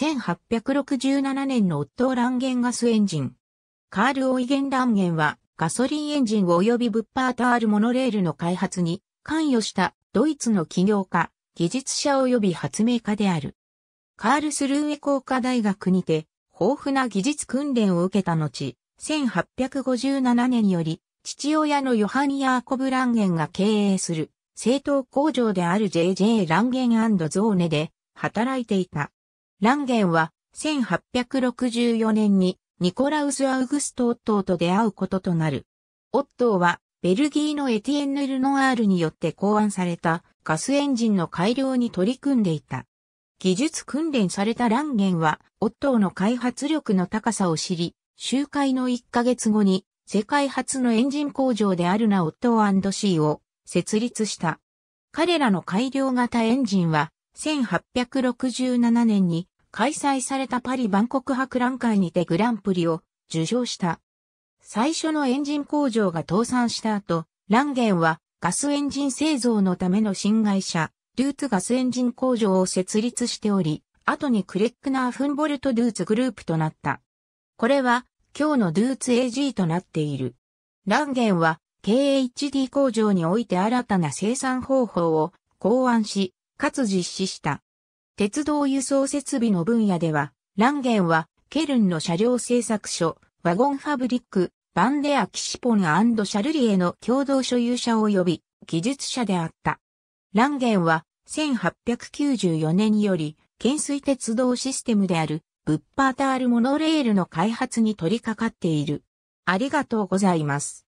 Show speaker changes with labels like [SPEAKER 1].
[SPEAKER 1] 1867年のオットーランゲンガスエンジン。カール・オイゲンランゲンはガソリンエンジン及びブッパータールモノレールの開発に関与したドイツの起業家、技術者及び発明家である。カールスルーエ工科大学にて豊富な技術訓練を受けた後、1857年より父親のヨハニ・ヤーコブ・ランゲンが経営する製糖工場である JJ ランゲンゾーネで働いていた。ランゲンは1864年にニコラウス・アウグスト・オットーと出会うこととなる。オットーはベルギーのエティエンヌ・ルノアールによって考案されたガスエンジンの改良に取り組んでいた。技術訓練されたランゲンはオットーの開発力の高さを知り、集会の1ヶ月後に世界初のエンジン工場であるなオットーーを設立した。彼らの改良型エンジンは1867年に開催されたパリ万国博覧会にてグランプリを受賞した。最初のエンジン工場が倒産した後、ランゲンはガスエンジン製造のための新会社、ドゥーツガスエンジン工場を設立しており、後にクレックナーフンボルトドゥーツグループとなった。これは今日のドゥーツ AG となっている。ランゲンは KHD 工場において新たな生産方法を考案し、かつ実施した。鉄道輸送設備の分野では、ランゲンは、ケルンの車両製作所、ワゴンファブリック、バンデア・キシポンシャルリエの共同所有者を呼び技術者であった。ランゲンは、1894年により、懸垂鉄道システムである、ブッパータールモノレールの開発に取り掛かっている。ありがと
[SPEAKER 2] うございます。